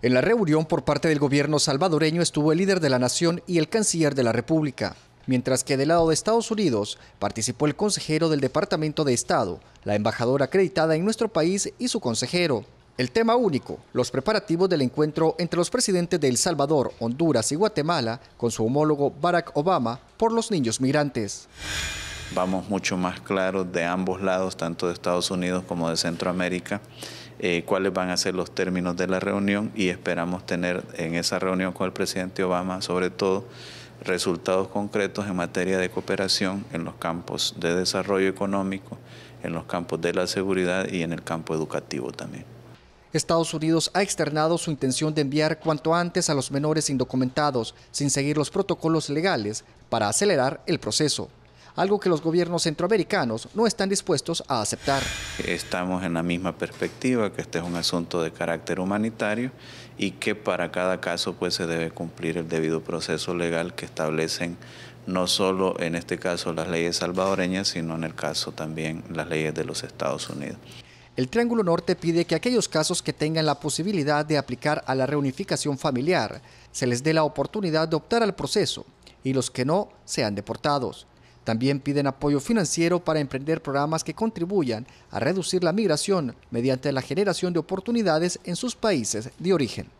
En la reunión por parte del gobierno salvadoreño estuvo el líder de la nación y el canciller de la República, mientras que del lado de Estados Unidos participó el consejero del Departamento de Estado, la embajadora acreditada en nuestro país y su consejero. El tema único, los preparativos del encuentro entre los presidentes de El Salvador, Honduras y Guatemala con su homólogo Barack Obama por los niños migrantes. Vamos mucho más claros de ambos lados, tanto de Estados Unidos como de Centroamérica. Eh, cuáles van a ser los términos de la reunión y esperamos tener en esa reunión con el presidente Obama, sobre todo, resultados concretos en materia de cooperación en los campos de desarrollo económico, en los campos de la seguridad y en el campo educativo también. Estados Unidos ha externado su intención de enviar cuanto antes a los menores indocumentados sin seguir los protocolos legales para acelerar el proceso algo que los gobiernos centroamericanos no están dispuestos a aceptar. Estamos en la misma perspectiva, que este es un asunto de carácter humanitario y que para cada caso pues, se debe cumplir el debido proceso legal que establecen no solo en este caso las leyes salvadoreñas, sino en el caso también las leyes de los Estados Unidos. El Triángulo Norte pide que aquellos casos que tengan la posibilidad de aplicar a la reunificación familiar se les dé la oportunidad de optar al proceso y los que no sean deportados. También piden apoyo financiero para emprender programas que contribuyan a reducir la migración mediante la generación de oportunidades en sus países de origen.